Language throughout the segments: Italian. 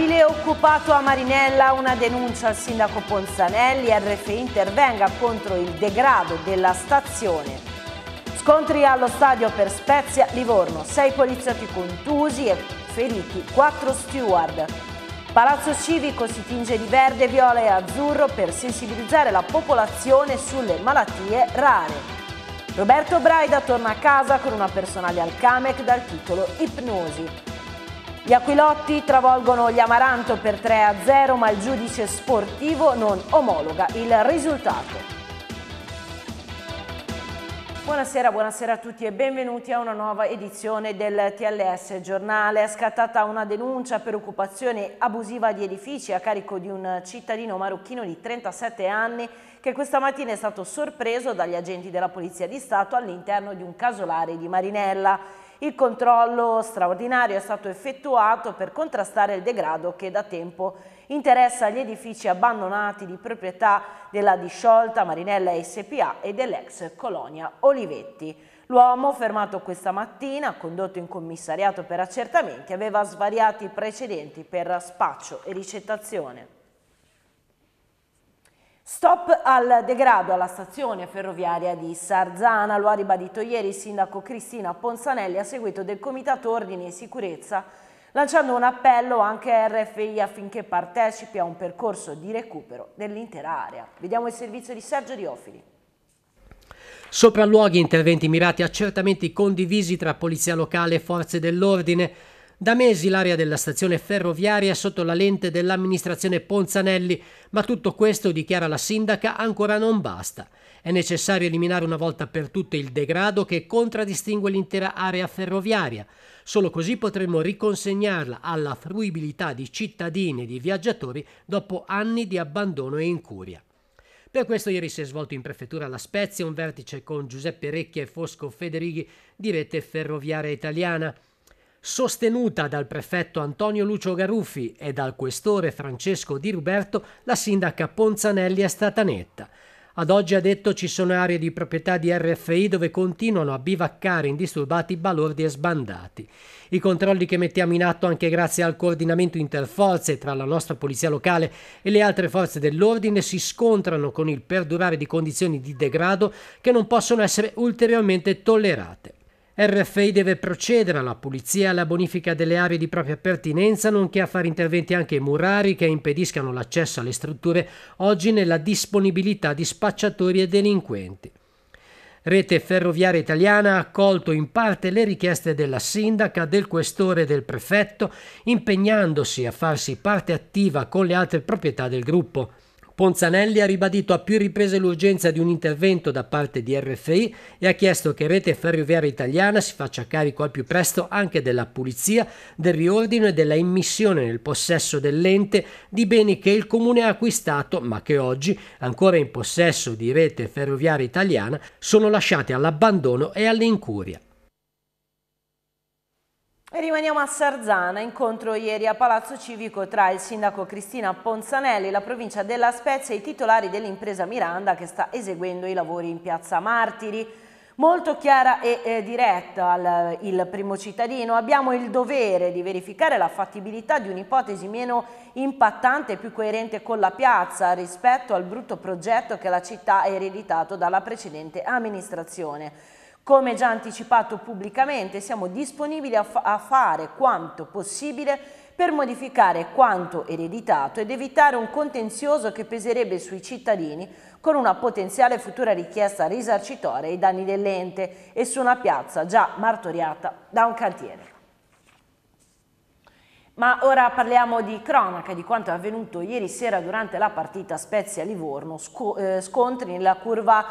Mobile occupato a Marinella, una denuncia al sindaco Ponzanelli, RF intervenga contro il degrado della stazione. Scontri allo stadio per Spezia, Livorno, sei poliziotti contusi e feriti, quattro steward. Palazzo Civico si tinge di verde, viola e azzurro per sensibilizzare la popolazione sulle malattie rare. Roberto Braida torna a casa con una personale al Camec dal titolo Ipnosi. Gli Aquilotti travolgono gli Amaranto per 3 0 ma il giudice sportivo non omologa il risultato. Buonasera, buonasera, a tutti e benvenuti a una nuova edizione del TLS Giornale. È scattata una denuncia per occupazione abusiva di edifici a carico di un cittadino marocchino di 37 anni che questa mattina è stato sorpreso dagli agenti della Polizia di Stato all'interno di un casolare di Marinella. Il controllo straordinario è stato effettuato per contrastare il degrado che da tempo interessa gli edifici abbandonati di proprietà della disciolta Marinella SPA e dell'ex colonia Olivetti. L'uomo, fermato questa mattina, condotto in commissariato per accertamenti, aveva svariati precedenti per spaccio e ricettazione. Stop al degrado alla stazione ferroviaria di Sarzana, lo ha ribadito ieri il sindaco Cristina Ponzanelli a seguito del Comitato Ordine e Sicurezza, lanciando un appello anche a RFI affinché partecipi a un percorso di recupero dell'intera area. Vediamo il servizio di Sergio Diofili. Sopralluoghi, interventi mirati, accertamenti condivisi tra polizia locale e forze dell'ordine, da mesi l'area della stazione ferroviaria è sotto la lente dell'amministrazione Ponzanelli, ma tutto questo, dichiara la sindaca, ancora non basta. È necessario eliminare una volta per tutte il degrado che contraddistingue l'intera area ferroviaria. Solo così potremo riconsegnarla alla fruibilità di cittadini e di viaggiatori dopo anni di abbandono e incuria. Per questo ieri si è svolto in prefettura La Spezia un vertice con Giuseppe Recchia e Fosco Federighi di Rete Ferroviaria Italiana. Sostenuta dal prefetto Antonio Lucio Garuffi e dal questore Francesco Di Ruberto, la sindaca Ponzanelli è stata netta. Ad oggi ha detto ci sono aree di proprietà di RFI dove continuano a bivaccare indisturbati balordi e sbandati. I controlli che mettiamo in atto anche grazie al coordinamento interforze tra la nostra polizia locale e le altre forze dell'ordine si scontrano con il perdurare di condizioni di degrado che non possono essere ulteriormente tollerate. RFI deve procedere alla pulizia e alla bonifica delle aree di propria pertinenza, nonché a fare interventi anche murari che impediscano l'accesso alle strutture oggi nella disponibilità di spacciatori e delinquenti. Rete Ferroviaria Italiana ha accolto in parte le richieste della sindaca, del questore e del prefetto, impegnandosi a farsi parte attiva con le altre proprietà del gruppo. Ponzanelli ha ribadito a più riprese l'urgenza di un intervento da parte di RFI e ha chiesto che Rete Ferroviaria Italiana si faccia carico al più presto anche della pulizia, del riordino e della immissione nel possesso dell'ente di beni che il Comune ha acquistato ma che oggi, ancora in possesso di Rete Ferroviaria Italiana, sono lasciati all'abbandono e all'incuria. E rimaniamo a Sarzana, incontro ieri a Palazzo Civico tra il sindaco Cristina Ponzanelli, la provincia della Spezia e i titolari dell'impresa Miranda che sta eseguendo i lavori in piazza Martiri. Molto chiara e eh, diretta al, il primo cittadino, abbiamo il dovere di verificare la fattibilità di un'ipotesi meno impattante e più coerente con la piazza rispetto al brutto progetto che la città ha ereditato dalla precedente amministrazione. Come già anticipato pubblicamente siamo disponibili a, fa a fare quanto possibile per modificare quanto ereditato ed evitare un contenzioso che peserebbe sui cittadini con una potenziale futura richiesta risarcitoria ai danni dell'ente e su una piazza già martoriata da un cantiere. Ma ora parliamo di cronaca, di quanto è avvenuto ieri sera durante la partita Spezia-Livorno, eh, scontri nella curva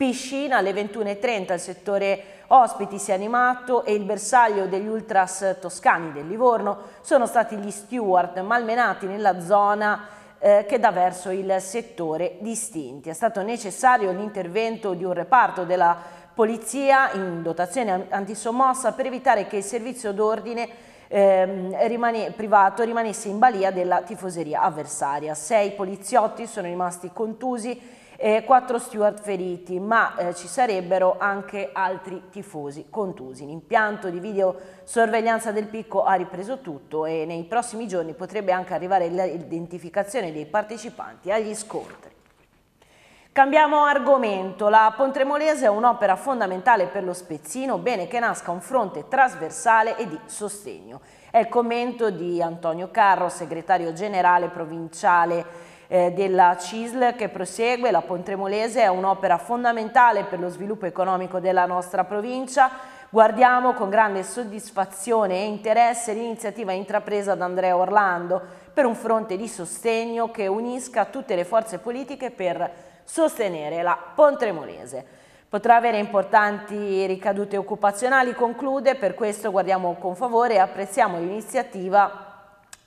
piscina alle 21.30 il settore ospiti si è animato e il bersaglio degli ultras toscani del Livorno sono stati gli steward malmenati nella zona eh, che dà verso il settore distinti. È stato necessario l'intervento di un reparto della polizia in dotazione antisommossa per evitare che il servizio d'ordine eh, rimane, privato rimanesse in balia della tifoseria avversaria. Sei poliziotti sono rimasti contusi eh, quattro steward feriti, ma eh, ci sarebbero anche altri tifosi contusi. L'impianto di videosorveglianza del picco ha ripreso tutto e nei prossimi giorni potrebbe anche arrivare l'identificazione dei partecipanti agli scontri. Cambiamo argomento, la Pontremolese è un'opera fondamentale per lo Spezzino, bene che nasca un fronte trasversale e di sostegno. È il commento di Antonio Carro, segretario generale provinciale eh, della CISL che prosegue. La Pontremolese è un'opera fondamentale per lo sviluppo economico della nostra provincia. Guardiamo con grande soddisfazione e interesse l'iniziativa intrapresa da Andrea Orlando per un fronte di sostegno che unisca tutte le forze politiche per sostenere la Pontremolese potrà avere importanti ricadute occupazionali, conclude, per questo guardiamo con favore e apprezziamo l'iniziativa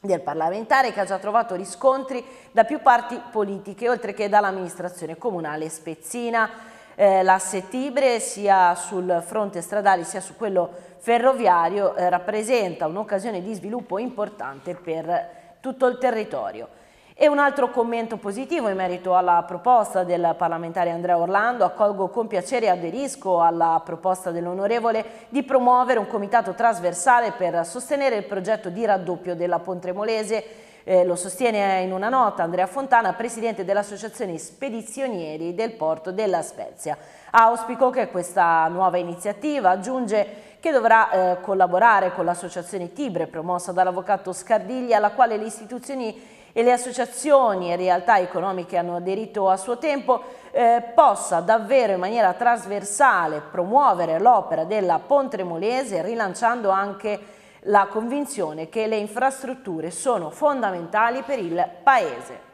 del parlamentare che ha già trovato riscontri da più parti politiche oltre che dall'amministrazione comunale spezzina. Eh, l'asse Tibre sia sul fronte stradale sia su quello ferroviario eh, rappresenta un'occasione di sviluppo importante per tutto il territorio. E un altro commento positivo in merito alla proposta del parlamentare Andrea Orlando, accolgo con piacere e aderisco alla proposta dell'onorevole di promuovere un comitato trasversale per sostenere il progetto di raddoppio della Pontremolese eh, lo sostiene in una nota Andrea Fontana, presidente dell'Associazione Spedizionieri del Porto della Spezia. Auspico che questa nuova iniziativa aggiunge che dovrà eh, collaborare con l'associazione Tibre promossa dall'avvocato Scardiglia alla quale le istituzioni e le associazioni e realtà economiche hanno aderito a suo tempo eh, possa davvero in maniera trasversale promuovere l'opera della Pontremolese rilanciando anche la convinzione che le infrastrutture sono fondamentali per il Paese.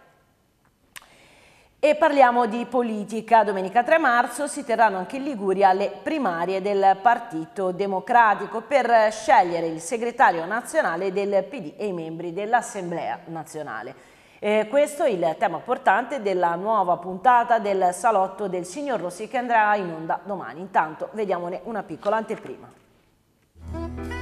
E parliamo di politica. Domenica 3 marzo si terranno anche in Liguria le primarie del Partito Democratico per scegliere il segretario nazionale del PD e i membri dell'Assemblea nazionale. Eh, questo è il tema portante della nuova puntata del Salotto del Signor Rossi che andrà in onda domani. Intanto vediamone una piccola anteprima.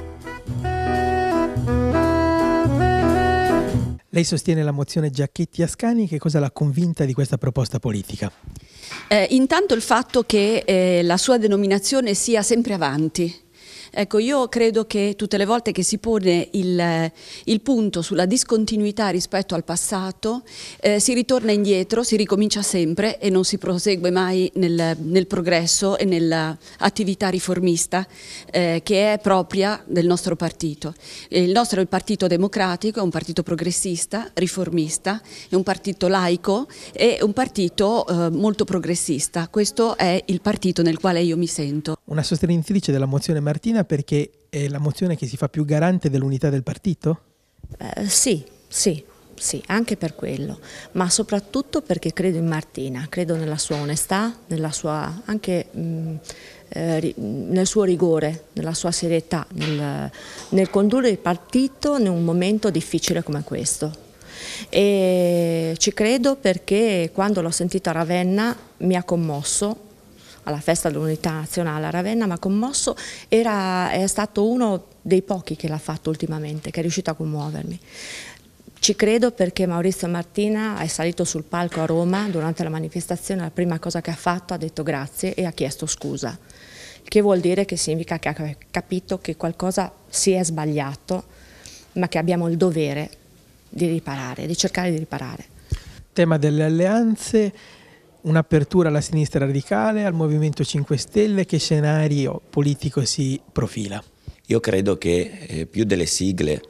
Lei sostiene la mozione Giacchetti Ascani, che cosa l'ha convinta di questa proposta politica? Eh, intanto il fatto che eh, la sua denominazione sia sempre avanti, Ecco, io credo che tutte le volte che si pone il, eh, il punto sulla discontinuità rispetto al passato, eh, si ritorna indietro, si ricomincia sempre e non si prosegue mai nel, nel progresso e nell'attività riformista eh, che è propria del nostro partito. Eh, il nostro è il Partito Democratico, è un partito progressista, riformista, è un partito laico e un partito eh, molto progressista. Questo è il partito nel quale io mi sento. Una sostenitrice della mozione Martina perché è la mozione che si fa più garante dell'unità del partito? Eh, sì, sì, sì, anche per quello, ma soprattutto perché credo in Martina, credo nella sua onestà, nella sua, anche mh, mm, eh, nel suo rigore, nella sua serietà, nel, nel, condurre il partito in un momento difficile come questo. E ci credo perché quando l'ho sentito a Ravenna mi ha commosso alla festa dell'unità nazionale a Ravenna, ma commosso era, è stato uno dei pochi che l'ha fatto ultimamente, che è riuscito a commuovermi. Ci credo perché Maurizio Martina è salito sul palco a Roma durante la manifestazione, la prima cosa che ha fatto ha detto grazie e ha chiesto scusa, che vuol dire che significa che ha capito che qualcosa si è sbagliato, ma che abbiamo il dovere di riparare, di cercare di riparare. Tema delle alleanze, un'apertura alla sinistra radicale, al Movimento 5 Stelle, che scenario politico si profila? Io credo che eh, più delle sigle,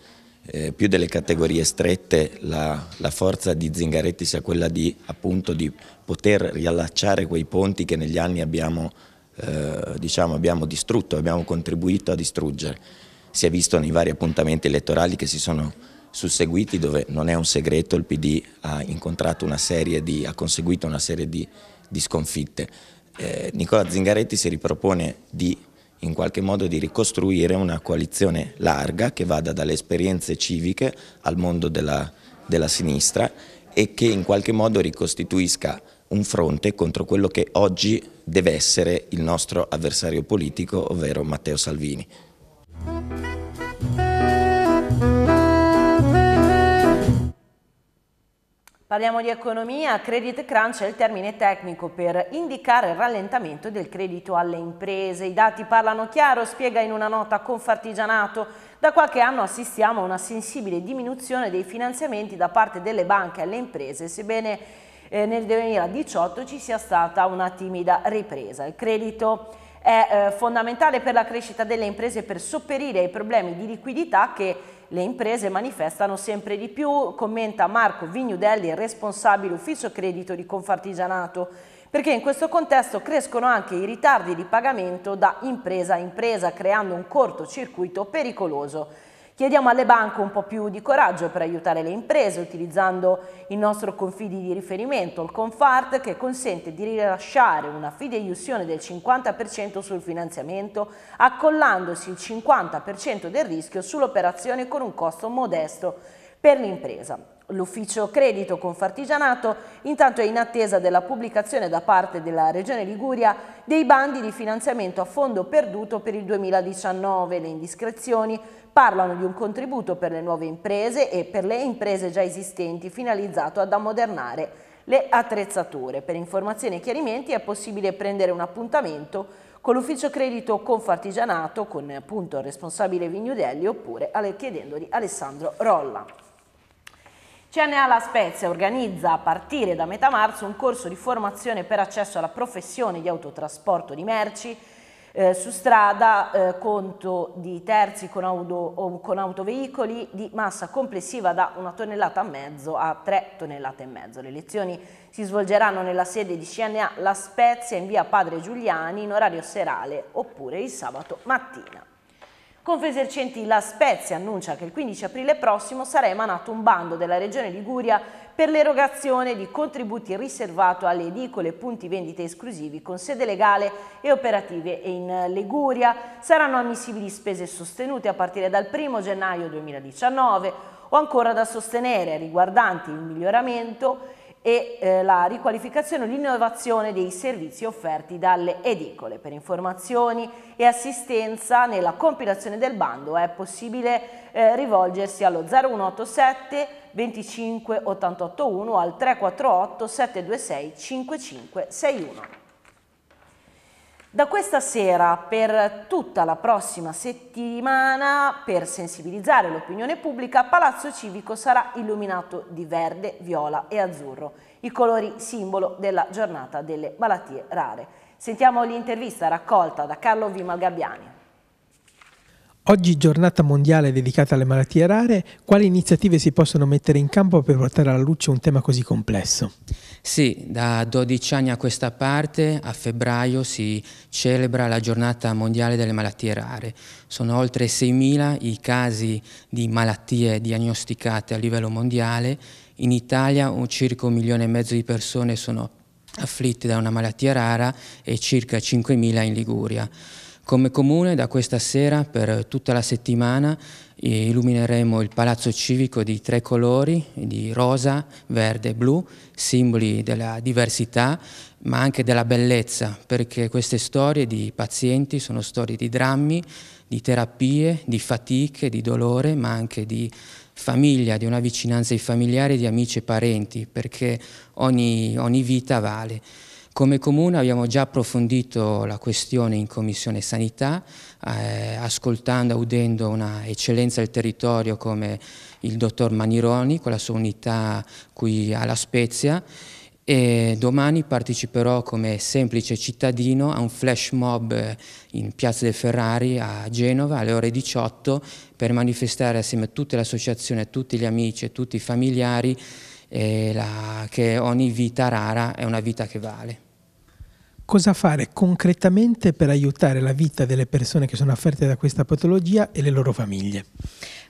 eh, più delle categorie strette, la, la, forza di Zingaretti sia quella di, appunto, di poter riallacciare quei ponti che negli anni abbiamo, eh, diciamo, abbiamo distrutto, abbiamo contribuito a distruggere. Si è visto nei vari appuntamenti elettorali che si sono susseguiti dove non è un segreto il PD ha, di, ha conseguito una serie di, di sconfitte. Eh, Nicola Zingaretti si ripropone di in qualche modo di ricostruire una coalizione larga che vada dalle esperienze civiche al mondo della, della sinistra e che in qualche modo ricostituisca un fronte contro quello che oggi deve essere il nostro avversario politico, ovvero Matteo Salvini. Parliamo di economia, credit crunch è il termine tecnico per indicare il rallentamento del credito alle imprese. I dati parlano chiaro, spiega in una nota Confartigianato. Da qualche anno assistiamo a una sensibile diminuzione dei finanziamenti da parte delle banche alle imprese, sebbene eh, nel 2018 ci sia stata una timida ripresa. Il credito è eh, fondamentale per la crescita delle imprese per sopperire ai problemi di liquidità che le imprese manifestano sempre di più, commenta Marco Vignudelli, responsabile ufficio credito di Confartigianato, perché in questo contesto crescono anche i ritardi di pagamento da impresa a impresa, creando un cortocircuito pericoloso. Chiediamo alle banche un po' più di coraggio per aiutare le imprese utilizzando il nostro confidi di riferimento, il Confart, che consente di rilasciare una fideiussione del 50% sul finanziamento, accollandosi il 50% del rischio sull'operazione con un costo modesto per l'impresa. L'ufficio credito Confartigianato intanto è in attesa della pubblicazione da parte della Regione Liguria dei bandi di finanziamento a fondo perduto per il 2019. Le indiscrezioni parlano di un contributo per le nuove imprese e per le imprese già esistenti finalizzato ad ammodernare le attrezzature. Per informazioni e chiarimenti è possibile prendere un appuntamento con l'ufficio credito Confartigianato con appunto il responsabile Vignudelli oppure chiedendogli Alessandro Rolla. CNA La Spezia organizza a partire da metà marzo un corso di formazione per accesso alla professione di autotrasporto di merci eh, su strada eh, conto di terzi con, auto, con, autoveicoli di massa complessiva da una tonnellata e mezzo a tre tonnellate e mezzo. Le lezioni si svolgeranno nella sede di CNA La Spezia in via Padre Giuliani in orario serale oppure il sabato mattina. Confesercenti La Spezia annuncia che il 15 aprile prossimo sarà emanato un bando della Regione Liguria per l'erogazione di contributi riservato alle edicole e punti vendite esclusivi con sede legale e operative in Liguria. Saranno ammissibili spese sostenute a partire dal 1 gennaio 2019 o ancora da sostenere riguardanti il miglioramento e eh, la riqualificazione e l'innovazione dei servizi offerti dalle edicole. Per informazioni e assistenza nella compilazione del bando è possibile eh, rivolgersi allo 0187 25881 o al 348 726 5561. Da questa sera per tutta la prossima settimana, per sensibilizzare l'opinione pubblica, Palazzo Civico sarà illuminato di verde, viola e azzurro, i colori simbolo della giornata delle malattie rare. Sentiamo l'intervista raccolta da Carlo Vima Gabbiani. Oggi giornata mondiale dedicata alle malattie rare, quali iniziative si possono mettere in campo per portare alla luce un tema così complesso? Sì, da 12 anni a questa parte, a febbraio si celebra la giornata mondiale delle malattie rare. Sono oltre 6.000 i casi di malattie diagnosticate a livello mondiale. In Italia un circa un milione e mezzo di persone sono afflitte da una malattia rara e circa 5.000 in Liguria. Come comune da questa sera per tutta la settimana illumineremo il palazzo civico di tre colori, di rosa, verde e blu, simboli della diversità ma anche della bellezza, perché queste storie di pazienti sono storie di drammi, di terapie, di fatiche, di dolore, ma anche di famiglia, di una vicinanza ai familiari, di amici e parenti, perché ogni, ogni vita vale. Come Comune abbiamo già approfondito la questione in Commissione Sanità, eh, ascoltando e udendo una eccellenza del territorio come il dottor Manironi con la sua unità qui alla Spezia e domani parteciperò come semplice cittadino a un flash mob eh, in Piazza dei Ferrari a Genova alle ore 18 per manifestare assieme a tutta l'associazione, a tutti gli amici e tutti i familiari eh, la, che ogni vita rara è una vita che vale cosa fare concretamente per aiutare la vita delle persone che sono affette da questa patologia e le loro famiglie?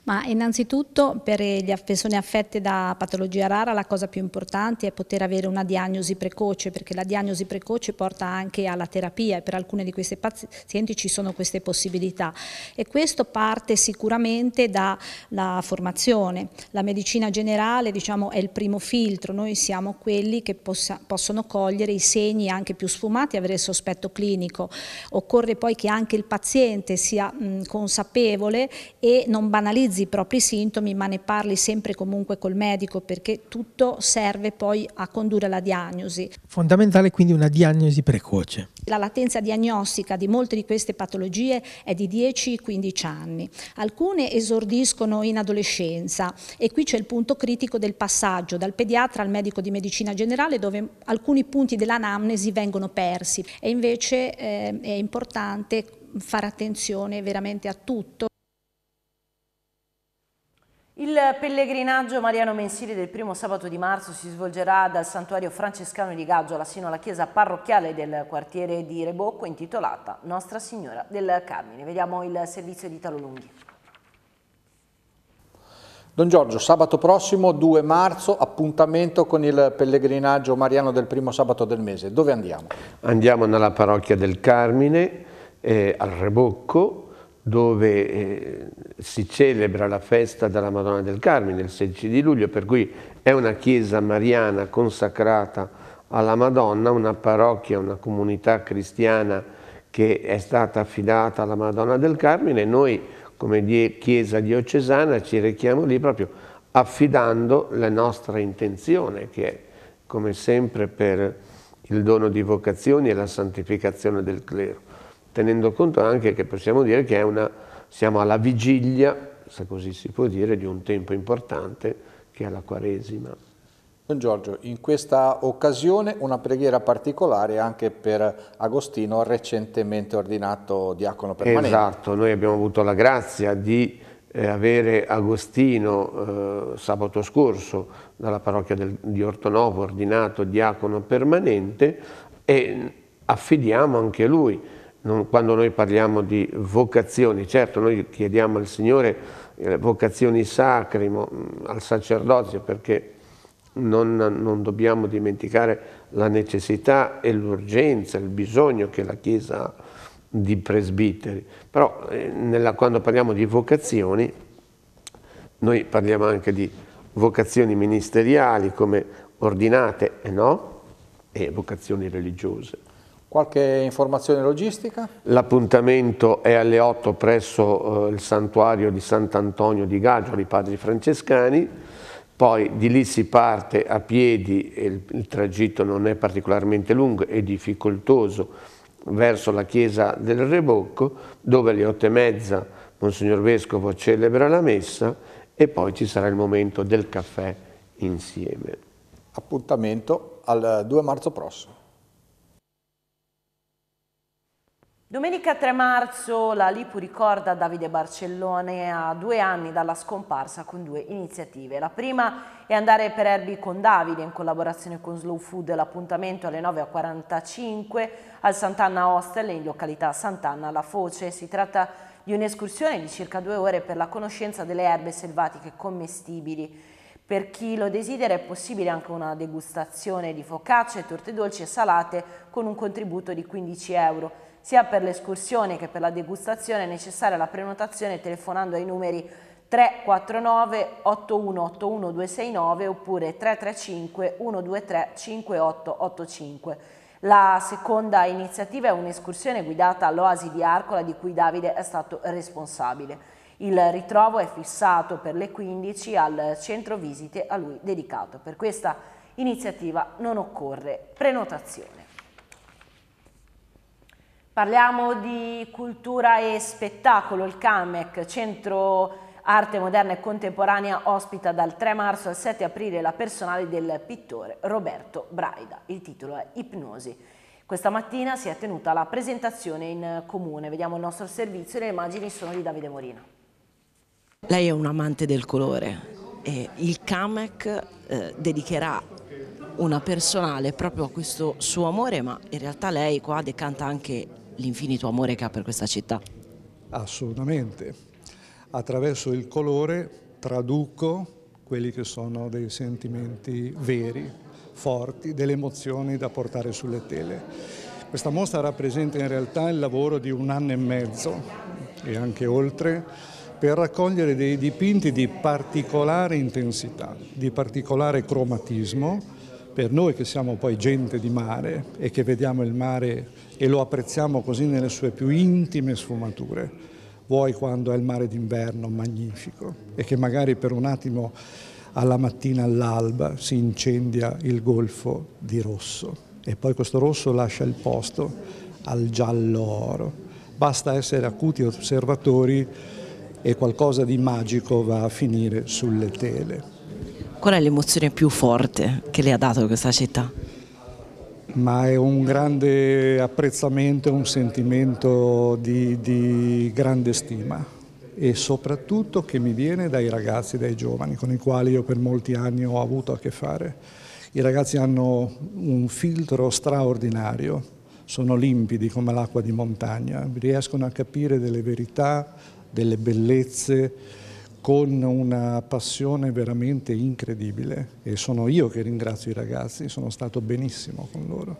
Ma innanzitutto per le persone affette da patologia rara la cosa più importante è poter avere una diagnosi precoce perché la diagnosi precoce porta anche alla terapia e per alcune di queste pazienti ci sono queste possibilità e questo parte sicuramente dalla formazione. La medicina generale diciamo, è il primo filtro, noi siamo quelli che possa, possono cogliere i segni anche più sfumati e avere il sospetto clinico. Occorre poi che anche il paziente sia mh, consapevole e non banalizzi banalizzi i propri sintomi ma ne parli sempre comunque col medico perché tutto serve poi a condurre la diagnosi. Fondamentale quindi una diagnosi precoce. La latenza diagnostica di molte di queste patologie è di 10-15 anni. Alcune esordiscono in adolescenza e qui c'è il punto critico del passaggio dal pediatra al medico di medicina generale dove alcuni punti dell'anamnesi vengono persi e invece eh, è importante fare attenzione veramente a tutto il pellegrinaggio mariano mensile del primo sabato di marzo si svolgerà dal santuario francescano di Gaggiola sino alla chiesa parrocchiale del quartiere di Rebocco intitolata Nostra Signora del Carmine. Vediamo il servizio di Talolunghi. Don Giorgio, sabato prossimo 2 marzo, appuntamento con il pellegrinaggio mariano del primo sabato del mese. Dove andiamo? Andiamo nella parrocchia del Carmine, eh, al Rebocco, dove eh, si celebra la festa della Madonna del Carmine, il 16 di luglio, per cui è una chiesa mariana consacrata alla Madonna, una parrocchia, una comunità cristiana che è stata affidata alla Madonna del Carmine. Noi, come chiesa diocesana, ci rechiamo lì proprio affidando la nostra intenzione, che è, come sempre, per il dono di vocazioni e la santificazione del clero, tenendo conto anche che possiamo dire che è una siamo alla vigilia, se così si può dire, di un tempo importante che è la Quaresima. Don Giorgio, in questa occasione una preghiera particolare anche per Agostino, recentemente ordinato diacono permanente. Esatto, noi abbiamo avuto la grazia di eh, avere Agostino eh, sabato scorso dalla parrocchia del, di Ortonovo ordinato diacono permanente e affidiamo anche lui non, quando noi parliamo di vocazioni, certo noi chiediamo al Signore eh, vocazioni sacre, mm, al sacerdozio, perché non, non dobbiamo dimenticare la necessità e l'urgenza, il bisogno che la Chiesa ha di presbiteri. Però eh, nella, quando parliamo di vocazioni, noi parliamo anche di vocazioni ministeriali come ordinate e eh, no, e vocazioni religiose. Qualche informazione logistica? L'appuntamento è alle 8 presso eh, il santuario di Sant'Antonio di Gaggioli, padri francescani, poi di lì si parte a piedi, il, il tragitto non è particolarmente lungo e difficoltoso, verso la chiesa del Rebocco, dove alle 8 e mezza Monsignor Vescovo celebra la messa e poi ci sarà il momento del caffè insieme. Appuntamento al 2 marzo prossimo. Domenica 3 marzo la Lipu ricorda Davide Barcellone a due anni dalla scomparsa con due iniziative. La prima è andare per Erbi con Davide in collaborazione con Slow Food, l'appuntamento alle 9.45 al Sant'Anna Hostel in località Sant'Anna La Foce. Si tratta di un'escursione di circa due ore per la conoscenza delle erbe selvatiche commestibili. Per chi lo desidera è possibile anche una degustazione di focacce, torte dolci e salate con un contributo di 15 euro. Sia per l'escursione che per la degustazione è necessaria la prenotazione telefonando ai numeri 349 8181 269 oppure 335 123 5885. La seconda iniziativa è un'escursione guidata all'Oasi di Arcola di cui Davide è stato responsabile. Il ritrovo è fissato per le 15 al centro visite a lui dedicato. Per questa iniziativa non occorre prenotazione. Parliamo di cultura e spettacolo, il CAMEC, centro arte moderna e contemporanea, ospita dal 3 marzo al 7 aprile la personale del pittore Roberto Braida. Il titolo è Ipnosi. Questa mattina si è tenuta la presentazione in comune. Vediamo il nostro servizio e le immagini sono di Davide Morina. Lei è un amante del colore. E il CAMEC eh, dedicherà una personale proprio a questo suo amore, ma in realtà lei qua decanta anche l'infinito amore che ha per questa città. Assolutamente. Attraverso il colore traduco quelli che sono dei sentimenti veri, forti, delle emozioni da portare sulle tele. Questa mostra rappresenta in realtà il lavoro di un anno e mezzo e anche oltre per raccogliere dei dipinti di particolare intensità, di particolare cromatismo, per noi che siamo poi gente di mare e che vediamo il mare e lo apprezziamo così nelle sue più intime sfumature, vuoi quando è il mare d'inverno magnifico e che magari per un attimo alla mattina all'alba si incendia il golfo di rosso e poi questo rosso lascia il posto al giallo oro. Basta essere acuti osservatori e qualcosa di magico va a finire sulle tele. Qual è l'emozione più forte che le ha dato questa città? Ma è un grande apprezzamento, un sentimento di, di grande stima e soprattutto che mi viene dai ragazzi, dai giovani con i quali io per molti anni ho avuto a che fare. I ragazzi hanno un filtro straordinario, sono limpidi come l'acqua di montagna, riescono a capire delle verità, delle bellezze, con una passione veramente incredibile e sono io che ringrazio i ragazzi, sono stato benissimo con loro.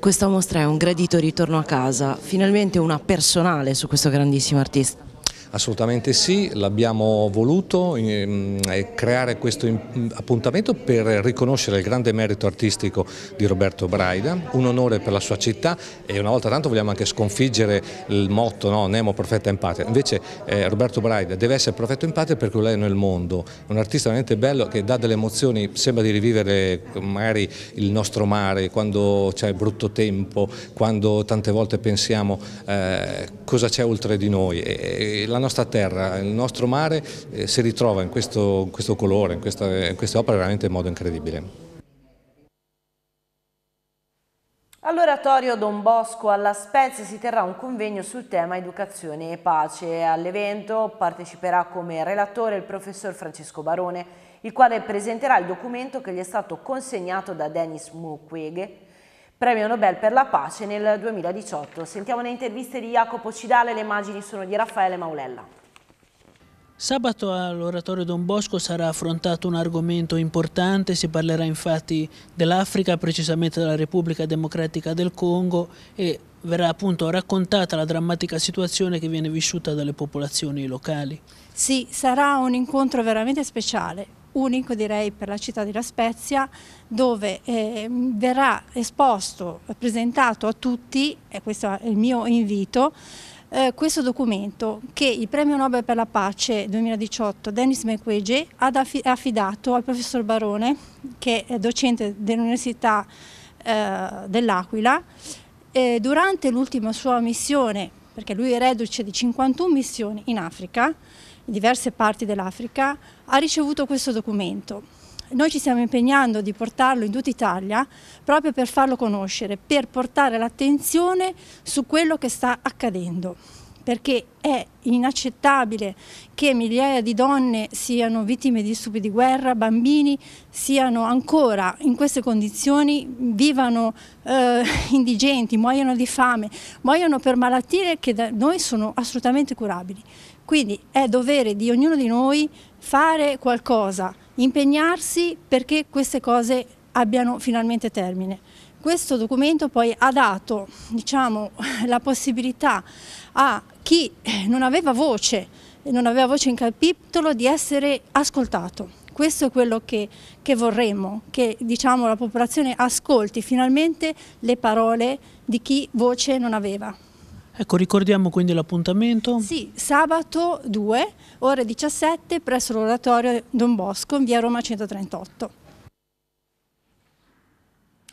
Questa mostra è un gradito ritorno a casa, finalmente una personale su questo grandissimo artista. Assolutamente sì, l'abbiamo voluto eh, creare questo appuntamento per riconoscere il grande merito artistico di Roberto Braida, un onore per la sua città e una volta tanto vogliamo anche sconfiggere il motto no? Nemo profeta in patria, invece eh, Roberto Braida deve essere profeta in patria perché lo è nel mondo, un artista veramente bello che dà delle emozioni, sembra di rivivere magari il nostro mare quando c'è brutto tempo, quando tante volte pensiamo eh, cosa c'è oltre di noi. E, e la nostra terra, il nostro mare eh, si ritrova in questo, in questo colore, in, questa, in queste opere veramente in modo incredibile. All'oratorio Don Bosco alla Spezia si terrà un convegno sul tema educazione e pace. All'evento parteciperà come relatore il professor Francesco Barone, il quale presenterà il documento che gli è stato consegnato da Denis Mukwege, premio Nobel per la pace nel 2018. Sentiamo le interviste di Jacopo Cidale, le immagini sono di Raffaele Maulella. Sabato all'oratorio Don Bosco sarà affrontato un argomento importante, si parlerà infatti dell'Africa, precisamente della Repubblica Democratica del Congo e verrà appunto raccontata la drammatica situazione che viene vissuta dalle popolazioni locali. Sì, sarà un incontro veramente speciale unico direi per la città della Spezia dove eh, verrà esposto, presentato a tutti, e questo è il mio invito, eh, questo documento che il premio Nobel per la pace 2018 Dennis Mekwege ha affidato al professor Barone che è docente dell'Università eh, dell'Aquila eh, durante l'ultima sua missione perché lui è reduce di 51 missioni in Africa in diverse parti dell'Africa, ha ricevuto questo documento. Noi ci stiamo impegnando di portarlo in tutta Italia proprio per farlo conoscere, per portare l'attenzione su quello che sta accadendo perché è inaccettabile che migliaia di donne siano vittime di stupi di guerra, bambini siano ancora in queste condizioni, vivano eh, indigenti, muoiono di fame, muoiono per malattie che da noi sono assolutamente curabili. Quindi è dovere di ognuno di noi fare qualcosa, impegnarsi perché queste cose abbiano finalmente termine. Questo documento poi ha dato diciamo, la possibilità a chi non aveva voce, non aveva voce in capitolo, di essere ascoltato. Questo è quello che, che vorremmo, che diciamo, la popolazione ascolti finalmente le parole di chi voce non aveva. Ecco, ricordiamo quindi l'appuntamento? Sì, sabato 2, ore 17, presso l'oratorio Don Bosco, in via Roma 138.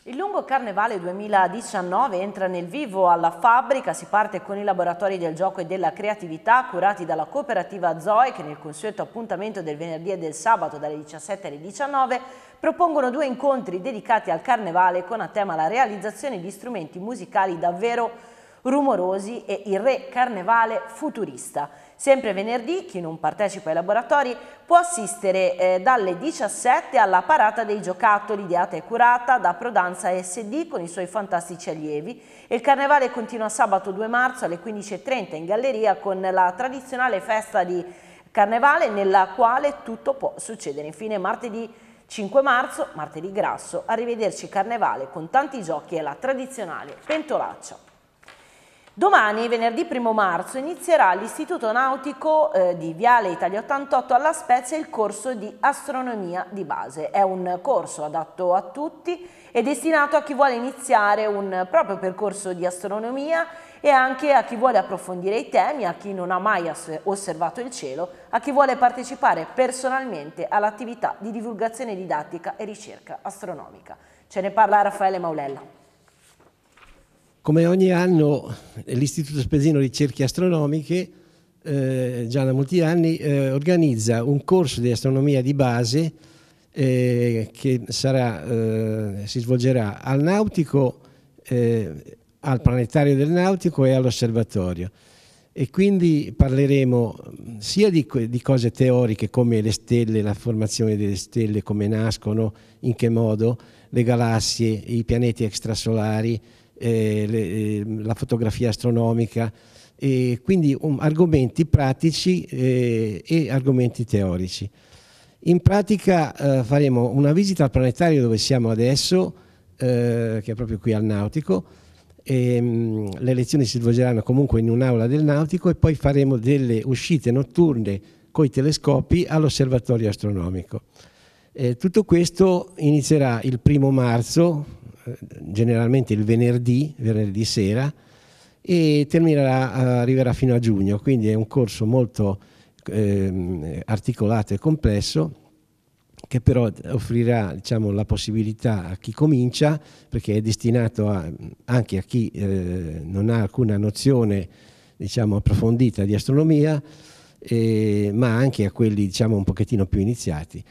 Il lungo carnevale 2019 entra nel vivo alla fabbrica, si parte con i laboratori del gioco e della creatività curati dalla cooperativa Zoe che nel consueto appuntamento del venerdì e del sabato dalle 17 alle 19 propongono due incontri dedicati al carnevale con a tema la realizzazione di strumenti musicali davvero rumorosi e il re carnevale futurista. Sempre venerdì chi non partecipa ai laboratori può assistere eh, dalle 17 alla parata dei giocattoli ideata e curata da Prodanza SD con i suoi fantastici allievi il carnevale continua sabato 2 marzo alle 15.30 in galleria con la tradizionale festa di carnevale nella quale tutto può succedere. Infine martedì 5 marzo, martedì grasso, arrivederci carnevale con tanti giochi e la tradizionale pentolaccia. Domani, venerdì 1 marzo, inizierà l'Istituto Nautico eh, di Viale Italia 88 alla Spezia il corso di astronomia di base. È un corso adatto a tutti e destinato a chi vuole iniziare un proprio percorso di astronomia e anche a chi vuole approfondire i temi, a chi non ha mai osservato il cielo, a chi vuole partecipare personalmente all'attività di divulgazione didattica e ricerca astronomica. Ce ne parla Raffaele Maulella. Come ogni anno l'Istituto Spesino Ricerche Astronomiche eh, già da molti anni eh, organizza un corso di astronomia di base eh, che sarà, eh, si svolgerà al Nautico, eh, al Planetario del Nautico e all'Osservatorio. E quindi parleremo mm, sia di, di cose teoriche come le stelle, la formazione delle stelle, come nascono, in che modo, le galassie, i pianeti extrasolari, eh, le, eh, la fotografia astronomica, e quindi um, argomenti pratici eh, e argomenti teorici. In pratica eh, faremo una visita al planetario dove siamo adesso, eh, che è proprio qui al Nautico, e, ehm, mh, le lezioni si svolgeranno comunque in un'aula del Nautico e poi faremo delle uscite notturne con i telescopi all'osservatorio astronomico. Eh, tutto questo inizierà il primo marzo generalmente il venerdì, venerdì sera e terminerà, arriverà fino a giugno, quindi è un corso molto eh, articolato e complesso che però offrirà diciamo, la possibilità a chi comincia, perché è destinato a, anche a chi eh, non ha alcuna nozione diciamo, approfondita di astronomia, eh, ma anche a quelli diciamo, un pochettino più iniziati.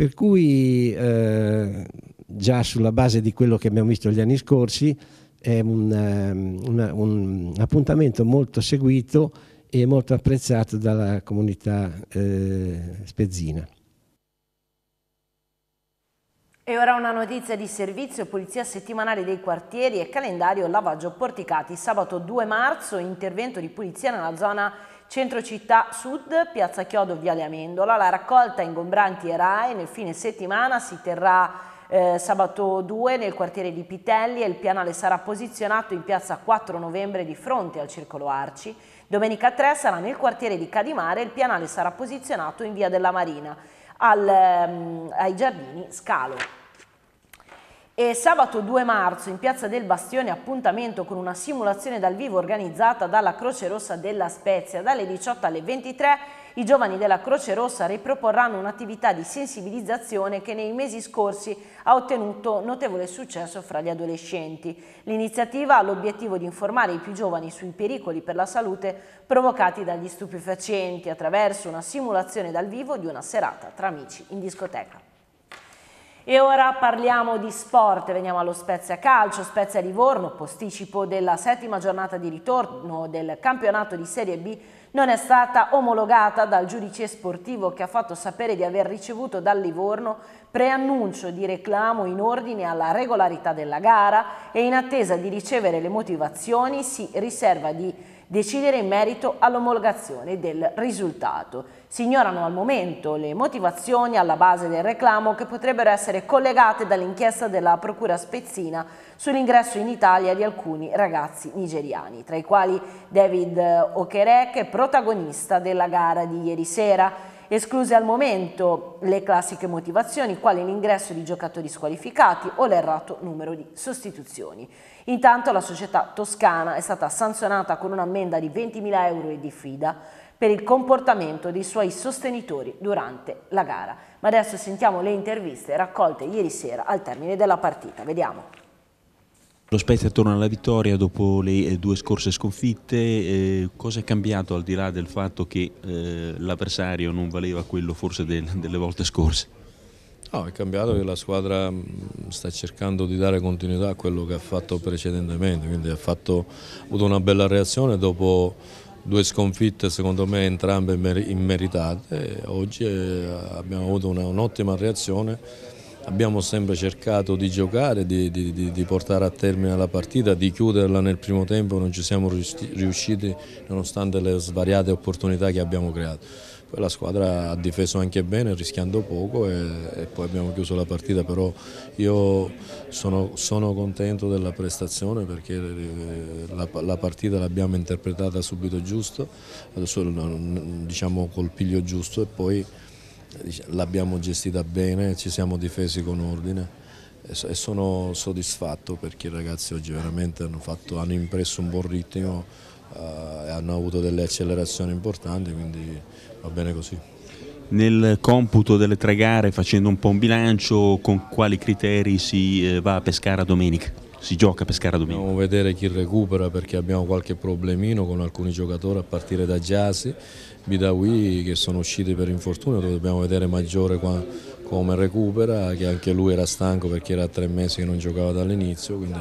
Per cui eh, già sulla base di quello che abbiamo visto gli anni scorsi è un, ehm, un, un appuntamento molto seguito e molto apprezzato dalla comunità eh, spezzina. E ora una notizia di servizio, pulizia settimanale dei quartieri e calendario lavaggio porticati. Sabato 2 marzo intervento di pulizia nella zona Centro città sud, piazza Chiodo, viale Amendola, la raccolta ingombranti e RAE nel fine settimana si terrà eh, sabato 2 nel quartiere di Pitelli e il pianale sarà posizionato in piazza 4 novembre di fronte al circolo Arci. Domenica 3 sarà nel quartiere di Cadimare e il pianale sarà posizionato in via della Marina al, ehm, ai giardini Scalo. E sabato 2 marzo in Piazza del Bastione appuntamento con una simulazione dal vivo organizzata dalla Croce Rossa della Spezia. Dalle 18 alle 23 i giovani della Croce Rossa riproporranno un'attività di sensibilizzazione che nei mesi scorsi ha ottenuto notevole successo fra gli adolescenti. L'iniziativa ha l'obiettivo di informare i più giovani sui pericoli per la salute provocati dagli stupefacenti attraverso una simulazione dal vivo di una serata tra amici in discoteca. E ora parliamo di sport, veniamo allo Spezia Calcio, Spezia Livorno, posticipo della settima giornata di ritorno del campionato di Serie B, non è stata omologata dal giudice sportivo che ha fatto sapere di aver ricevuto dal Livorno preannuncio di reclamo in ordine alla regolarità della gara e in attesa di ricevere le motivazioni si riserva di decidere in merito all'omologazione del risultato. Si ignorano al momento le motivazioni alla base del reclamo che potrebbero essere collegate dall'inchiesta della Procura Spezzina sull'ingresso in Italia di alcuni ragazzi nigeriani, tra i quali David Okereke, protagonista della gara di ieri sera escluse al momento le classiche motivazioni, quali l'ingresso di giocatori squalificati o l'errato numero di sostituzioni. Intanto la società toscana è stata sanzionata con un'ammenda di 20.000 euro e di fida per il comportamento dei suoi sostenitori durante la gara. Ma adesso sentiamo le interviste raccolte ieri sera al termine della partita. Vediamo. Lo Spezia torna alla vittoria dopo le eh, due scorse sconfitte, eh, cosa è cambiato al di là del fatto che eh, l'avversario non valeva quello forse del, delle volte scorse? No, è cambiato che la squadra mm, sta cercando di dare continuità a quello che ha fatto precedentemente, quindi ha, fatto, ha avuto una bella reazione dopo due sconfitte secondo me entrambe immeritate, oggi eh, abbiamo avuto un'ottima reazione abbiamo sempre cercato di giocare, di, di, di, portare a termine la partita, di chiuderla nel primo tempo, non ci siamo riusciti nonostante le svariate opportunità che abbiamo creato. Poi la squadra ha difeso anche bene, rischiando poco e, e poi abbiamo chiuso la partita, però io sono, sono contento della prestazione perché eh, la, la partita l'abbiamo interpretata subito giusto, diciamo col piglio giusto e poi l'abbiamo gestita bene, ci siamo difesi con ordine e sono soddisfatto perché i ragazzi oggi veramente hanno, fatto, hanno impresso un buon ritmo eh, e hanno avuto delle accelerazioni importanti, quindi va bene così. Nel computo delle tre gare, facendo un po' un bilancio, con quali criteri si eh, va a pescare a domenica? si gioca a Pescara domenica? Dobbiamo vedere chi recupera perché abbiamo qualche problemino con alcuni giocatori a partire da Giasi, Bidawi che sono usciti per infortunio, dobbiamo vedere Maggiore qua, come recupera, che anche lui era stanco perché era tre mesi che non giocava dall'inizio, quindi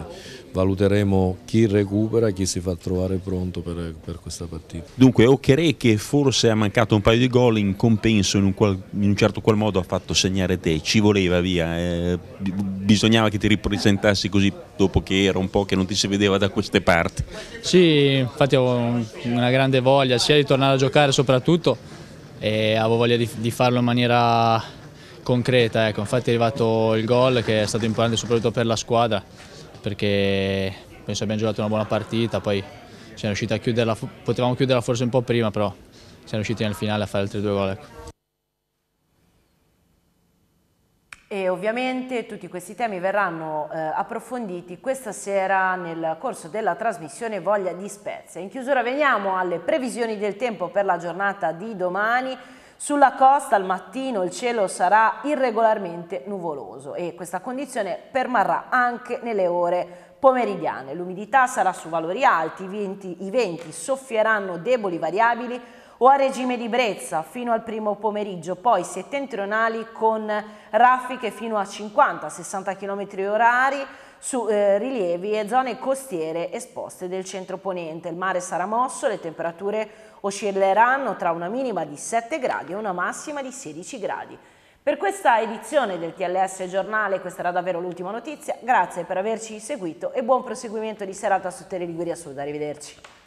valuteremo chi recupera, e chi si fa trovare pronto per, per questa partita. Dunque Ocheré che forse ha mancato un paio di gol in compenso in un, qual, in un certo qual modo ha fatto segnare te, ci voleva via, eh, bisognava che ti ripresentassi così dopo che era un po' che non ti si vedeva da queste parti. Sì, infatti avevo una grande voglia sia di tornare a giocare soprattutto e avevo voglia di, di farlo in maniera concreta, ecco. infatti è arrivato il gol che è stato importante soprattutto per la squadra perché penso abbiamo giocato una buona partita, poi siamo riusciti a chiuderla, potevamo chiuderla forse un po' prima, però siamo riusciti nel finale a fare altri due gol. Ecco. E ovviamente tutti questi temi verranno eh, approfonditi questa sera nel corso della trasmissione Voglia di Spezia. In chiusura veniamo alle previsioni del tempo per la giornata di domani. Sulla costa al mattino il cielo sarà irregolarmente nuvoloso e questa condizione permarrà anche nelle ore pomeridiane. L'umidità sarà su valori alti, i venti, i venti, soffieranno deboli variabili o a regime di brezza fino al primo pomeriggio, poi settentrionali con raffiche fino a 50-60 km orari su eh, rilievi e zone costiere esposte del centro ponente. Il mare sarà mosso, le temperature oscilleranno tra una minima di 7 gradi e una massima di 16 gradi. Per questa edizione del TLS giornale questa era davvero l'ultima notizia, grazie per averci seguito e buon proseguimento di serata su Tele Liguria Sud, arrivederci.